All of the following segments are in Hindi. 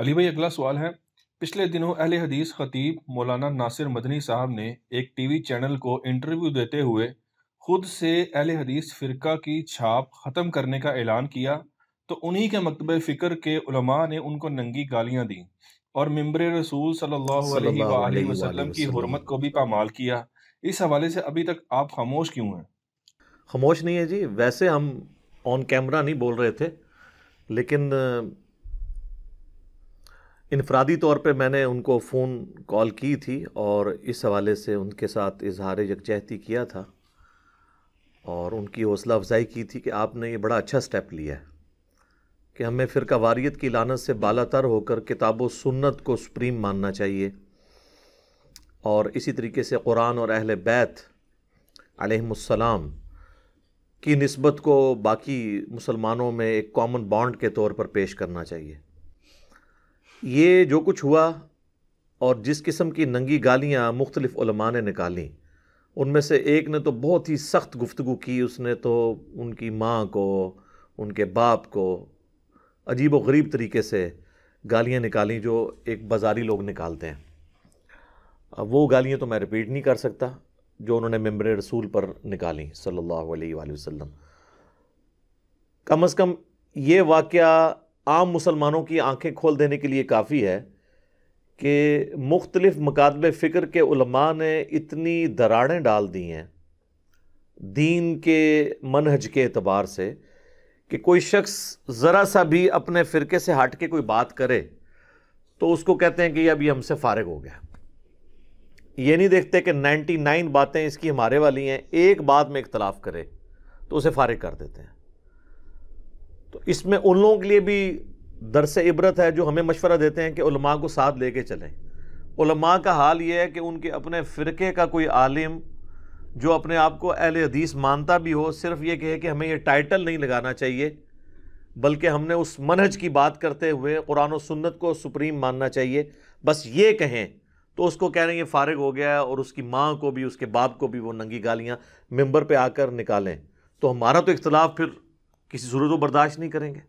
अली भाई अगला सवाल है पिछले दिनों अहले हदीस खतीब मौलाना नासिर मदनी साहब ने एक टीवी चैनल को इंटरव्यू देते हुए खुद से अहले हदीस फ़िरका की छाप ख़त्म करने का ऐलान किया तो उन्हीं के मकतब फ़िक्र के उलमा ने उनको नंगी गालियाँ दी और मम्बर रसूल सल्लल्लाहु अलैहि वसल्लम की हरमत को भी पामाल किया इस हवाले से अभी तक आप खामोश क्यों हैं खामोश नहीं है जी वैसे हम ऑन कैमरा नहीं बोल रहे थे लेकिन इनफरादी तौर पर मैंने उनको फ़ोन कॉल की थी और इस हवाले से उनके साथ इजहार यकजहती किया था और उनकी हौसला अफजाई की थी कि आपने ये बड़ा अच्छा स्टेप लिया है कि हमें फ़िरका वारियत की लानत से बालातर होकर किताब सुन्नत को सुप्रीम मानना चाहिए और इसी तरीके से कुरान और अहल बैत अलहसलाम की नस्बत को बाकी मुसलमानों में एक कॉमन बॉन्ड के तौर पर पेश करना चाहिए ये जो कुछ हुआ और जिस किस्म की नंगी गालियाँ मुख्तलिफ़ ने निकाली उनमें से एक ने तो बहुत ही सख्त गुफ्तु की उसने तो उनकी माँ को उनके बाप को अजीब व गरीब तरीके से गालियाँ निकाली जो एक बाज़ारी लोग निकालते हैं अब वो गालियाँ तो मैं रिपीट नहीं कर सकता जो उन्होंने मम्बर रसूल पर निकाली सल्लल्लाहु अलैहि कम अज़ कम ये वाक़ आम मुसलमानों की आंखें खोल देने के लिए काफ़ी है कि मुख्तलिफ़ मकादब फ़िक्र के उलमा ने इतनी दराड़ें डाल दी हैं दीन के मनहज के अतबार से कि कोई शख्स ज़रा सा भी अपने फ़िरके से हट के कोई बात करे तो उसको कहते हैं कि अभी हमसे फारग हो गया ये नहीं देखते कि 99 बातें इसकी हमारे वाली हैं एक बात में इख्तलाफ करे तो उसे फारग कर देते हैं तो इसमें उन लोगों के लिए भी दरस इबरत है जो हमें मशवरा देते हैं कि उलमा को साथ ले कर चलें उलमा का हाल ये है कि उनके अपने फ़िरके का कोई आलिम जो अपने आप को अहल हदीस मानता भी हो सिर्फ ये कहे कि हमें ये टाइटल नहीं लगाना चाहिए बल्कि हमने उस मनहज की बात करते हुए कुरान और सुन्नत को सुप्रीम मानना चाहिए बस ये कहें तो उसको कह रहे हैं ये फारग हो गया है और उसकी माँ को भी उसके बाप को भी वो नंगी गालियाँ मेम्बर पर आकर निकालें तो हमारा तो इख्तलाफ फिर किसी जरूरत को बर्दाश्त नहीं करेंगे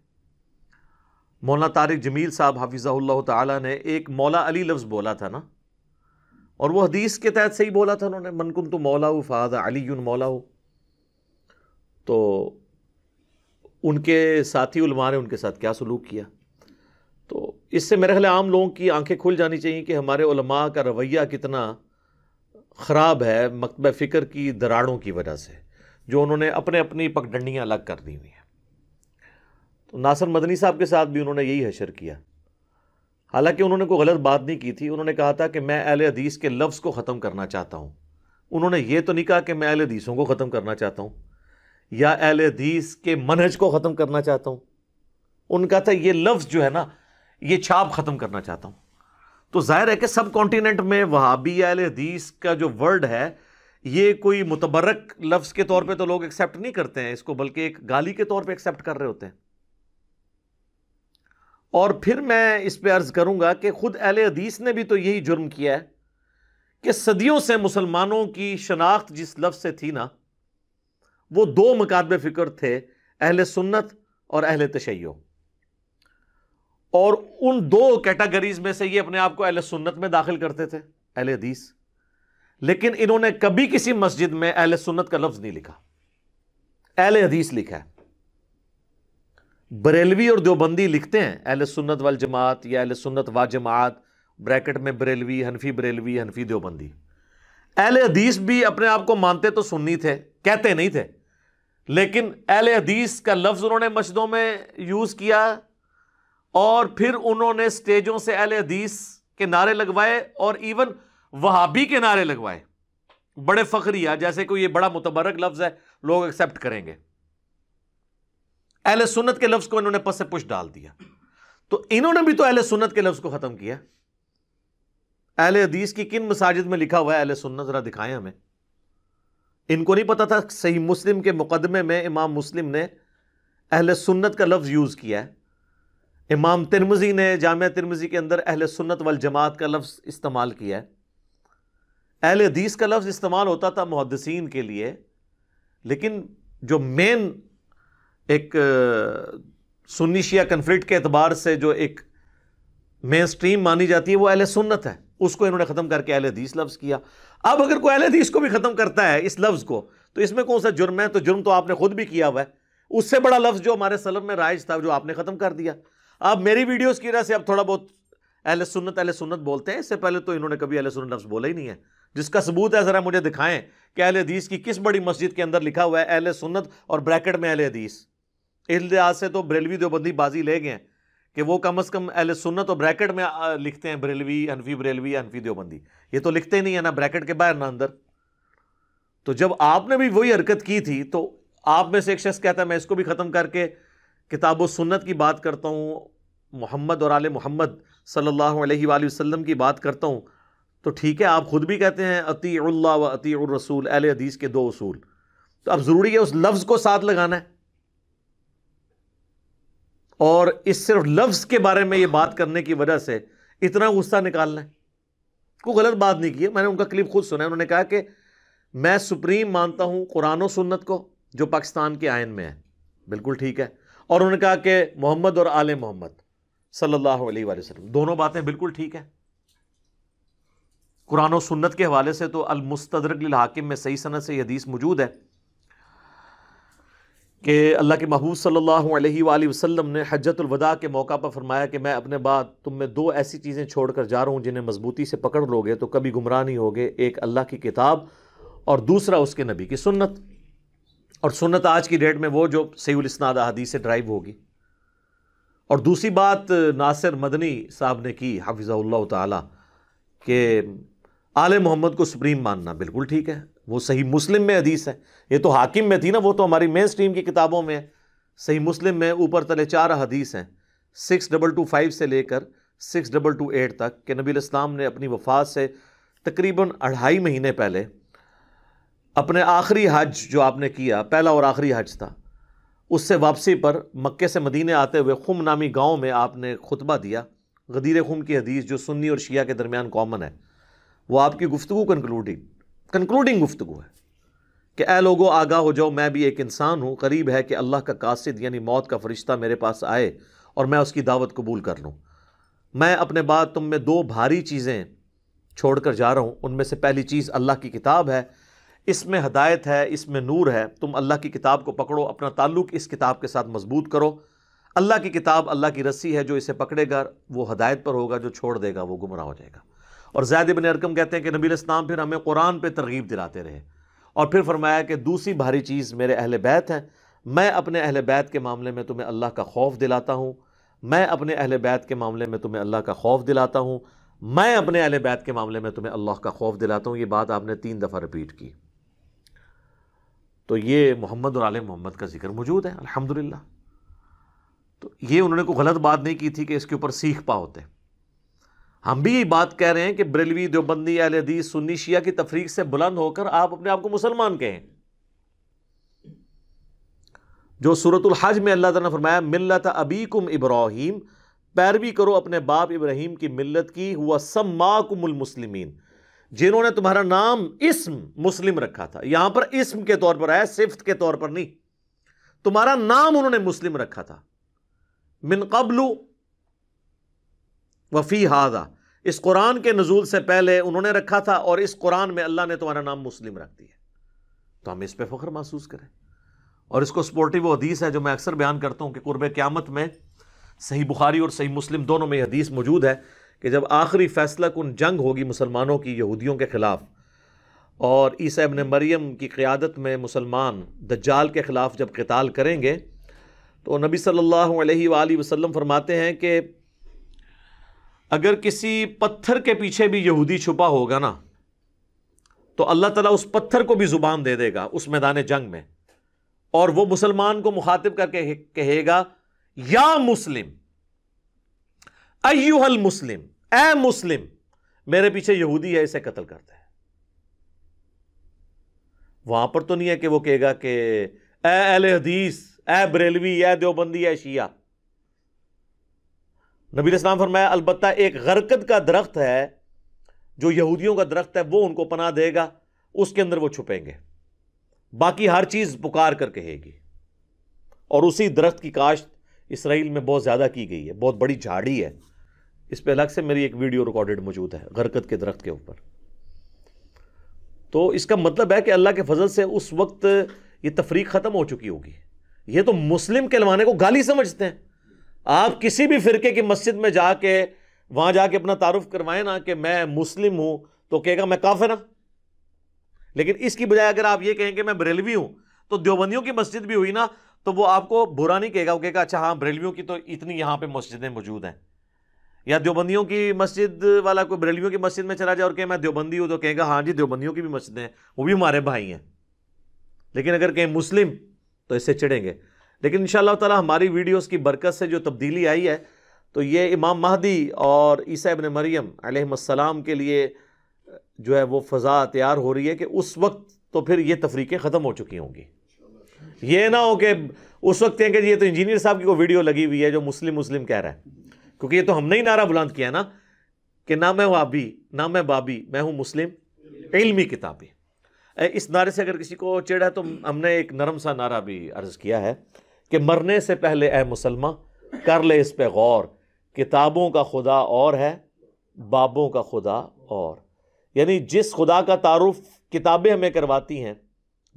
मौला तारिक जमील साहब हाफिज़ा ताला ने एक मौला अली लफ्ज़ बोला था ना और वह हदीस के तहत सही बोला था उन्होंने मनकुम तो मौला हो फ़ाद अली मौला हो तो उनके साथी उलमा ने उनके साथ क्या सलूक किया तो इससे मेरे ख्याल आम लोगों की आंखें खुल जानी चाहिए कि हमारे उलमा का रवैया कितना ख़राब है मकतब फ़िक्र की दराड़ों की वजह से जो उन्होंने अपने अपनी पगडंडियाँ अलग कर दी हुई हैं तो नासर मदनी साहब के साथ भी उन्होंने यही हशर किया हालांकि उन्होंने कोई गलत बात नहीं की थी उन्होंने कहा था कि मैं अहल हदीस के लफ्ज़ को ख़त्म करना चाहता हूँ उन्होंने ये तो नहीं कहा कि मैं अहल हदीसों को ख़त्म करना चाहता हूँ या अहल हदीस के मनहज को ख़त्म करना चाहता हूँ उनका था ये लफ्ज़ जो है ना ये छाप ख़त्म करना चाहता हूँ तो जाहिर है कि सब कॉन्टीनेंट में वहाबी अहल हदीस का जो वर्ड है ये कोई मुतबरक लफ्ज़ के तौर पर तो लोग एक्सेप्ट नहीं करते हैं इसको बल्कि एक गाली के तौर पर एक्सेप्ट कर रहे होते हैं और फिर मैं इस पर अर्ज़ करूंगा कि ख़ुद अहल हदीस ने भी तो यही जुर्म किया है कि सदियों से मुसलमानों की शनाख्त जिस लफ्ज़ से थी ना वो दो मकादब फ़िक्र थे अहल सुन्नत और अहल तशैय और उन दो कैटागरीज में से ये अपने आप को अहल सुन्नत में दाखिल करते थे अहल हदीस लेकिन इन्होंने कभी किसी मस्जिद में अहल सुन्नत का लफ्ज़ नहीं लिखा अहल हदीस लिखा है बरेलवी और देवबंदी लिखते हैं अहल सुन्नत वाल जमात या अहल सुन्नत व जमात ब्रैकेट में बरेलवी हनफी बरेलवी हनफी देवबंदी अहल हदीस भी अपने आप को मानते तो सुन्नी थे कहते नहीं थे लेकिन अहल हदीस का लफ्ज़ उन्होंने मस्जिदों में यूज़ किया और फिर उन्होंने स्टेजों से अहल हदीस के नारे लगवाए और इवन वहाबी के नारे लगवाए बड़े फ़ख्रिया जैसे कोई ये बड़ा मुतबरक लफ्ज़ है लोग एक्सेप्ट करेंगे अहल सुनत के लफ्ज़ को इन्होंने पस से पुष्ट डाल दिया तो इन्होंने भी तो अहल सुनत के लफ्ज़ को ख़त्म किया अहल हदीस की किन मसाजिद में लिखा हुआ है अहल सुन्नत ज़रा दिखाएं हमें इनको नहीं पता था सही मुस्लिम के मुकदमे में इमाम मुस्लिम ने अहल सुन्नत का लफ्ज़ यूज़ किया है इमाम तिरमजी ने जाम तिरमजी के अंदर अहल सुन्नत वाल जमात का लफ्ज़ इस्तेमाल किया है अहल हदीस का लफ्ज़ इस्तेमाल होता था मुहदसिन के लिए लेकिन जो मेन एक सुन्नी शिया कन्फ्लिक्ट के अतबार से जो एक मेन स्ट्रीम मानी जाती है वो अहल सुन्नत है उसको इन्होंने ख़त्म करके अहल हदीस लफ्ज़ किया अब अगर कोई अहल हदीस को भी ख़त्म करता है इस लफ्ज़ को तो इसमें कौन सा जुर्म है तो जुर्म तो आपने खुद भी किया हुआ है उससे बड़ा लफ्ज़ जो हमारे सलम में राइज था जो आपने ख़त्म कर दिया अब मेरी वीडियोज़ की वजह से अब थोड़ा बहुत अहल सुन्नत अहल सुन्नत बोलते हैं इससे पहले तो इन्होंने कभी अहल सुन्नत लफ्ज़ बोला ही नहीं है जिसका सबूत है ज़रा मुझे दिखाएं कि अहल हदीस की किस बड़ी मस्जिद के अंदर लिखा हुआ है अहल सुन्नत और ब्रैकेट में अहले हदीस इस लिहाज से तो बरेलवी देवबंदी बाजी ले गए कि वो कम अज़ कम एल सुन्नत और ब्रैकेट में लिखते हैं बरेलवी अनफी बरेलवी अनफी देवबंदी ये तो लिखते ही नहीं है ना ब्रैकेट के बाहर ना अंदर तो जब आपने भी वही हरकत की थी तो आप में से एक शख्स कहता है मैं इसको भी ख़त्म करके किताब सुन्नत की बात करता हूँ मोहम्मद और आल मोहम्मद सल्लल्लाहु अलैहि वसल्लम की बात करता हूँ तो ठीक है आप ख़ुद भी कहते हैं अतील्ला व अतील रसूल अहल हदीस के दो असूल तो अब ज़रूरी है उस लफ्ज़ को साथ लगाना है और इस सिर्फ लफ्ज़ के बारे में ये बात करने की वजह से इतना गुस्सा निकालना है कोई गलत बात नहीं की है मैंने उनका क्लिप खुद सुना है उन्होंने कहा कि मैं सुप्रीम मानता हूँ कुरान सुन्नत को जो पाकिस्तान के आयन में है बिल्कुल ठीक है और उन्होंने कहा कि मोहम्मद और आल मोहम्मद सल्लल्लाहु अलैहि वसल्लम दोनों बातें बिल्कुल ठीक है कुरान सुन्नत के हवाले से तो अलमुस्तरक हाकिम में सही सनत से हदीस मौजूद है कि अल्लाह के महबूब सल्लल्लाहु अलैहि वसल्लम ने हजतुलवदा के मौका पर फरमाया कि मैं अपने बाद तुम में दो ऐसी चीज़ें छोड़ कर जा रहा हूँ जिन्हें मजबूती से पकड़ लोगे तो कभी गुमराह नहीं होगे एक अल्लाह की किताब और दूसरा उसके नबी की सुन्नत और सुन्नत आज की डेट में वो जो सईलस्नाद अदीस से ड्राइव होगी और दूसरी बात नासिर मदनी साहब ने की हाफिज़ा ताला के आल मोहम्मद को सुप्रीम मानना बिल्कुल ठीक है वो सही मुस्लिम में हदीस है ये तो हाकिम में थी ना वो तो हमारी मेन स्ट्रीम की किताबों में है सही मुस्लिम में ऊपर तले चार हदीस हैं सिक्स डबल टू फाइव से लेकर सिक्स डबल टू एट तक के नबी इस्लाम ने अपनी वफात से तकरीबन अढ़ाई महीने पहले अपने आखिरी हज जो आपने किया पहला और आखिरी हज था उससे वापसी पर मक्के से मदीने आते हुए खुम नामी गाँव में आपने खुतबा दिया गदीर खुम की हदीस जो सुन्नी और शिया के दरमियान कॉमन है वो आपकी गुफ्तु कंक्लूडिंग कंक्लूडिंग गुफ्तु है कि ए लोगो आगा हो जाओ मैं भी एक इंसान हूँ करीब है कि अल्लाह का कासिद यानी मौत का फरिश्ता मेरे पास आए और मैं उसकी दावत कबूल कर लूँ मैं अपने बाद तुम में दो भारी चीज़ें छोड़ कर जा रहा हूँ उनमें से पहली चीज़ अल्लाह की किताब है इसमें हदायत है इसमें नूर है तुम अल्लाह की किताब को पकड़ो अपना ताल्लुक इस किताब के साथ मजबूत करो अल्लाह की किताब अल्लाह की रस्सी है जो इसे पकड़ेगा वो हदायत पर होगा जो छोड़ देगा वो गुमराह हो जाएगा और जैद इबन अरकम कहते हैं कि नबी इस्लाम फिर हमें कुरान पर तरगीब दिलाते रहे और फिर फरमाया कि दूसरी भारी चीज़ मेरे अहल बैत हैं मैं अपने अहल बैत के मामले में तुम्हें अल्लाह का खौफ दिलाता हूँ मैं अपने अहल बैत के मामले में तुम्हें अल्लाह का खौफ दिलाता हूँ मैं अपने अहल बैत के मामले में तुम्हें अल्लाह का खौफ दिलाता हूँ ये बात आपने तीन दफ़ा रिपीट की तो ये मोहम्मद और आल मोहम्मद का जिक्र मौजूद है अल्हम्दुलिल्लाह तो ये उन्होंने कोई गलत बात नहीं की थी कि इसके ऊपर सीख पा होते हम भी बात कह रहे हैं कि बरेलवी देवबंदी अलहदीस सुन्नी शिया की तफरीक से बुलंद होकर आप अपने आप को मुसलमान कहें जो सूरतुल हज में अल्लाह ताला ने फरमाया अबी कुम इब्राहिम पैरवी करो अपने बाप इब्राहिम की मिल्लत की हुआ सम्माकुमुल मुस्लिमीन जिन्होंने तुम्हारा नाम इसम मुस्लिम रखा था यहां पर इसम के तौर पर आया सिफ्त के तौर पर नहीं तुम्हारा नाम उन्होंने मुस्लिम रखा था मिनकबलू वफ़ी हादा इस कुरान के नज़ूल से पहले उन्होंने रखा था और इस कुरान में अल्लाह ने तुम्हारा नाम मुस्लिम रख दिया तो हम इस पर फ़ख्र महसूस करें और इसको सपोर्टिव वो हदीस है जो मैं अक्सर बयान करता हूँ कि कुरब क़्यामत में सही बुखारी और सही मुस्लिम दोनों में यह हदीस मौजूद है कि जब आखिरी फैसला कन जंग होगी मुसलमानों की यहूदियों के ख़िलाफ़ और ईसा इबन मरियम की क़्यादत में मुसलमान दज्जाल के ख़िलाफ़ जब कताल करेंगे तो नबी सल्लल्लाहु अलैहि वसल्लम फरमाते हैं कि अगर किसी पत्थर के पीछे भी यहूदी छुपा होगा ना तो अल्लाह ताला उस पत्थर को भी ज़ुबान दे देगा उस मैदान जंग में और वो मुसलमान को मुखातिब करके कहेगा या मुस्लिम अयुहल मुस्लिम ए मुस्लिम मेरे पीछे यहूदी है इसे कत्ल करते हैं वहां पर तो नहीं है कि वो कहेगा कि ए अल हदीस ए बरेलवी ए देवबंदी ए शिया नबी इस्लाम फरमाया अलबत् एक गरकत का दरख्त है जो यहूदियों का दरख्त है वो उनको पना देगा उसके अंदर वो छुपेंगे बाकी हर चीज़ पुकार कर कहेगी और उसी दरख्त की काश्त इसराइल में बहुत ज़्यादा की गई है बहुत बड़ी झाड़ी है इस पर अलग से मेरी एक वीडियो रिकॉर्डेड मौजूद है गरकत के दरख्त के ऊपर तो इसका मतलब है कि अल्लाह के फजल से उस वक्त ये तफरीक ख़त्म हो चुकी होगी ये तो मुस्लिम के कहलवाने को गाली समझते हैं आप किसी भी फ़िरके की मस्जिद में जाके वहां जाके अपना तारुफ करवाएं ना कि मैं मुस्लिम हूं तो कहेगा मैं काफिर हूँ लेकिन इसकी बजाय अगर आप ये कहेंगे मैं बरेलवी हूं तो देवबंदियों की मस्जिद भी हुई ना तो वो आपको बुरा नहीं कहेगा वो कहेगा अच्छा हाँ बरेलवियों की तो इतनी यहां पर मस्जिदें मौजूद हैं या देवबंदियों की मस्जिद वाला कोई बरेलवियों की मस्जिद में चला जाए और कहे मैं देवबंदी हूं तो कहेगा हाँ जी देवबंदियों की भी मस्जिदें हैं वो भी हमारे भाई हैं लेकिन अगर कहें मुस्लिम तो इससे चिड़ेंगे लेकिन इन ताला हमारी वीडियोस की बरकत से जो तब्दीली आई है तो ये इमाम महदी और ईसा इबन मरियम सलाम के लिए जो है वो फ़ज़ा तैयार हो रही है कि उस वक्त तो फिर ये तफरीकें ख़त्म हो चुकी होंगी ये ना हो कि उस वक्त कहें कि ये तो इंजीनियर साहब की कोई वीडियो लगी हुई है जो मुस्लिम मुस्लिम कह रहा है क्योंकि ये तो हमने ही नारा बुलंद किया ना कि ना मैं वाबी ना मैं बाबी मैं हूँ मुस्लिम इलमी किताबी इस नारे से अगर किसी को चिड़ है तो हमने एक नरम सा नारा भी अर्ज़ किया है कि मरने से पहले ए मुसलमा कर ले इस पर गौर किताबों का खुदा और है बाबों का खुदा और यानी जिस खुदा का तारुफ किताबें हमें करवाती हैं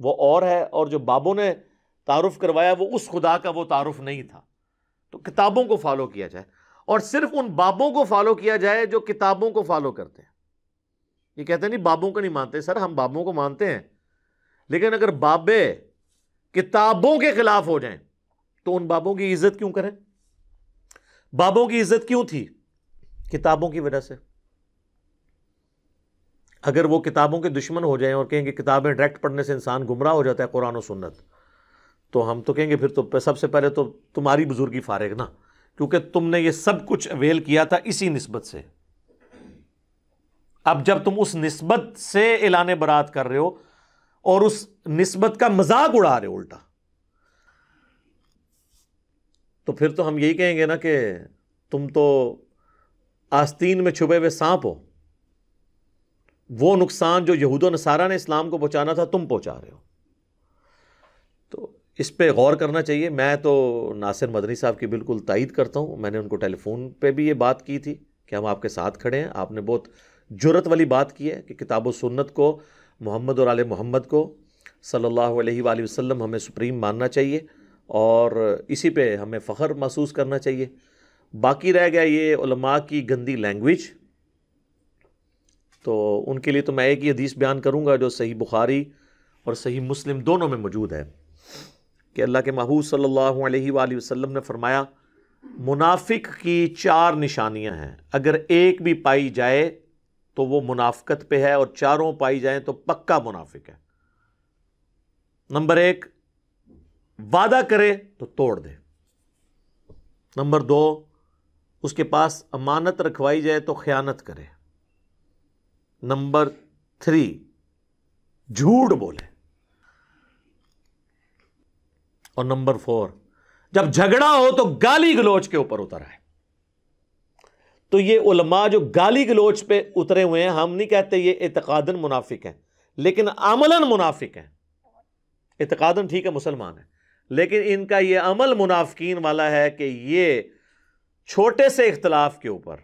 वो और है और जो बाबों ने तारुफ करवाया वो उस खुदा का वो तारुफ नहीं था तो किताबों को फॉलो किया जाए और सिर्फ उन बाबों को फॉलो किया जाए जो किताबों को फॉलो करते हैं ये कहते हैं नहीं बाबों को नहीं मानते सर हम बाबों को मानते हैं लेकिन अगर बाबे किताबों के खिलाफ हो जाए तो उन बाबों की इज्जत क्यों करें बाबों की इज्जत क्यों थी किताबों की वजह से अगर वो किताबों के दुश्मन हो जाए और कहेंगे किताबें डायरेक्ट पढ़ने से इंसान गुमराह हो जाता है कुरान और सुन्नत तो हम तो कहेंगे फिर तो सबसे पहले तो तुम्हारी बुजुर्गी फारिग ना क्योंकि तुमने ये सब कुछ अवेल किया था इसी नस्बत से अब जब तुम उस नस्बत से एलान बरात कर रहे हो और उस नस्बत का मजाक उड़ा रहे हो उल्टा तो फिर तो हम यही कहेंगे ना कि तुम तो आस्तीन में छुपे हुए सांप हो वो नुकसान जो यहूद नसारा ने इस्लाम को पहुँचाना था तुम पहुँचा रहे हो तो इस पर गौर करना चाहिए मैं तो नासिर मदनी साहब की बिल्कुल तायद करता हूँ मैंने उनको टेलीफोन पे भी ये बात की थी कि हम आपके साथ खड़े हैं आपने बहुत जुरत वाली बात की है कि किताब सुन्नत को मोहम्मद और आल मोहम्मद को सल्लल्लाहु अलैहि वसल्लम हमें सुप्रीम मानना चाहिए और इसी पे हमें फ़ख्र महसूस करना चाहिए बाकी रह गया ये की गंदी लैंग्वेज तो उनके लिए तो मैं एक ही हदीस बयान करूँगा जो सही बुखारी और सही मुस्लिम दोनों में मौजूद है कि अल्लाह के महबूब सल्लल्लाहु अलैहि वसल्लम ने फरमाया मुनाफिक की चार निशानियां हैं अगर एक भी पाई जाए तो वो मुनाफ़त पे है और चारों पाई जाए तो पक्का मुनाफिक है नंबर एक वादा करे तो तोड़ दे नंबर दो उसके पास अमानत रखवाई जाए तो ख्यानत करे नंबर थ्री झूठ बोले और नंबर फोर जब झगड़ा हो तो गाली गलोच के ऊपर उतर आए तो ये उलमा जो गाली गलोच पे उतरे हुए हैं हम नहीं कहते ये एतकादन मुनाफिक हैं लेकिन आमलन मुनाफिक हैं एतकादन ठीक है मुसलमान है लेकिन इनका यह अमल मुनाफिकीन वाला है कि ये छोटे से इख्तलाफ के ऊपर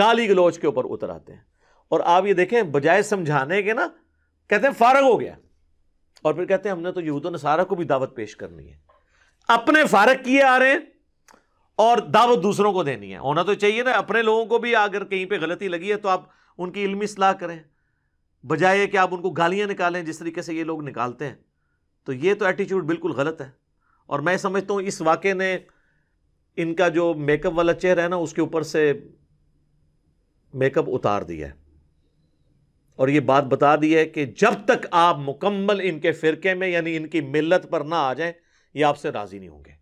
गाली गलोच के ऊपर उतर आते हैं और आप ये देखें बजाय समझाने के ना कहते हैं फारग हो गया और फिर कहते हैं हमने तो यहूद नसारा को भी दावत पेश करनी है अपने फारग किए आ रहे हैं और दावत दूसरों को देनी है होना तो चाहिए ना अपने लोगों को भी अगर कहीं पर गलती लगी है तो आप उनकी इलमी सलाह करें बजाय कि आप उनको गालियां निकालें जिस तरीके से ये लोग निकालते हैं तो ये तो एटीट्यूड बिल्कुल गलत है और मैं समझता हूँ इस वाक़े ने इनका जो मेकअप वाला चेहरा है ना उसके ऊपर से मेकअप उतार दिया है और ये बात बता दी है कि जब तक आप मुकम्मल इनके फ़िरके में यानी इनकी मिलत पर ना आ जाएं ये आपसे राज़ी नहीं होंगे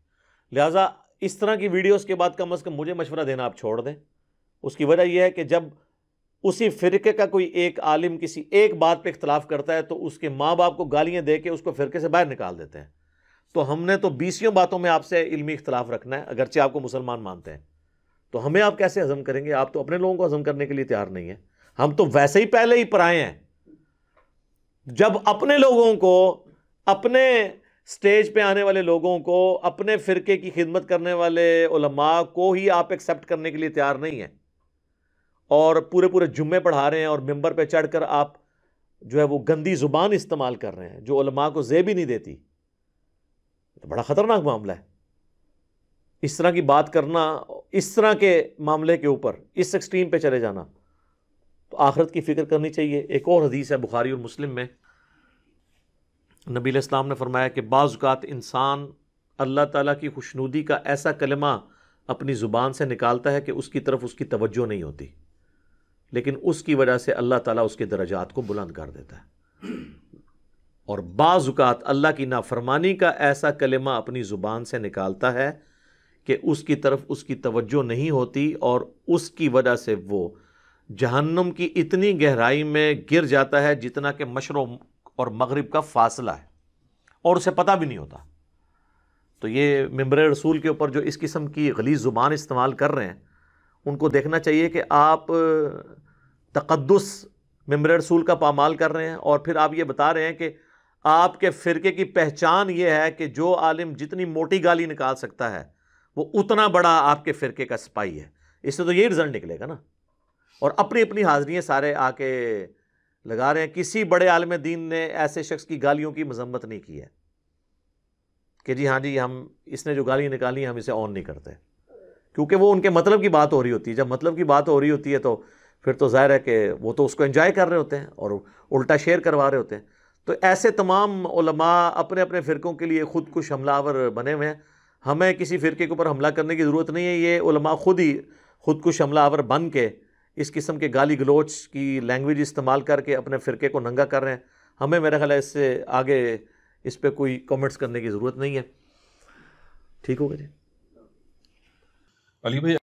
लिहाजा इस तरह की वीडियोस के बाद कम अज़ कम मुझे मशवरा देना आप छोड़ दें उसकी वजह यह है कि जब उसी फ़िरके का कोई एक आलिम किसी एक बात पे इख्तलाफ करता है तो उसके माँ बाप को गालियाँ दे के उसको फ़िरके से बाहर निकाल देते हैं तो हमने तो बीसियों बातों में आपसे इल्मी इख्तलाफ रखना है अगरचे आपको मुसलमान मानते हैं तो हमें आप कैसे हज़म करेंगे आप तो अपने लोगों को हज़म करने के लिए तैयार नहीं है हम तो वैसे ही पहले ही पराए हैं जब अपने लोगों को अपने स्टेज पे आने वाले लोगों को अपने फ़िरके की खिदमत करने वाले उलमा को ही आप एक्सेप्ट करने के लिए तैयार नहीं हैं और पूरे पूरे जुम्मे पढ़ा रहे हैं और पर चढ़ चढ़कर आप जो है वो गंदी ज़ुबान इस्तेमाल कर रहे हैं जो उलमा को जेब ही नहीं देती तो बड़ा ख़तरनाक मामला है इस तरह की बात करना इस तरह के मामले के ऊपर इस एक्सट्रीम पे चले जाना तो आखरत की फ़िक्र करनी चाहिए एक और हदीस है बुखारी और मुस्लिम में नबील इस्लाम ने फरमाया कि बाज़ात इंसान अल्लाह ताला की खुशनुदी का ऐसा कलमा अपनी ज़ुबान से निकालता है कि उसकी तरफ उसकी तवज्जो नहीं होती लेकिन उसकी वजह से अल्लाह ताला उसके दर्जात को बुलंद कर देता है और बाज़ात अल्लाह की नाफरमानी का ऐसा कलमा अपनी ज़ुबान से निकालता है कि उसकी तरफ उसकी तवज्जो नहीं होती और उसकी वजह से वो जहन्नम की इतनी गहराई में गिर जाता है जितना कि मशरों और मगरब का फासला है और उसे पता भी नहीं होता तो ये मम्बर रसूल के ऊपर जो इस किस्म की गलीज ज़ुबान इस्तेमाल कर रहे हैं उनको देखना चाहिए कि आप तकदस मम्बर रसूल का पामाल कर रहे हैं और फिर आप ये बता रहे हैं कि आपके फ़िरके की पहचान ये है कि जो आलिम जितनी मोटी गाली निकाल सकता है वो उतना बड़ा आपके फ़िरके का सिपाही है इससे तो यही रिज़ल्ट निकलेगा ना और अपनी अपनी हाजिरियाँ सारे आके लगा रहे हैं किसी बड़े आलम दीन ने ऐसे शख्स की गालियों की मजम्मत नहीं की है कि जी हाँ जी हम इसने जो गाली निकाली हम इसे ऑन नहीं करते क्योंकि वो उनके मतलब की बात हो रही होती है जब मतलब की बात हो रही होती है तो फिर तो जाहिर है कि वो तो उसको इन्जॉय कर रहे होते हैं और उल्टा शेयर करवा रहे होते हैं तो ऐसे तमाम उलमा अपने अपने फ़िरक़ों के लिए ख़ुद कुछ हमलावर बने हुए हैं हमें किसी फ़िरके के ऊपर हमला करने की ज़रूरत नहीं है ये उलमा ख़ुद ही ख़ुद कुछ हमलावर बन के इस किस्म के गाली गलोच की लैंग्वेज इस्तेमाल करके अपने फ़िरके को नंगा कर रहे हैं हमें मेरा ख्याल है इससे आगे इस पर कोई कमेंट्स करने की ज़रूरत नहीं है ठीक होगा जी Alí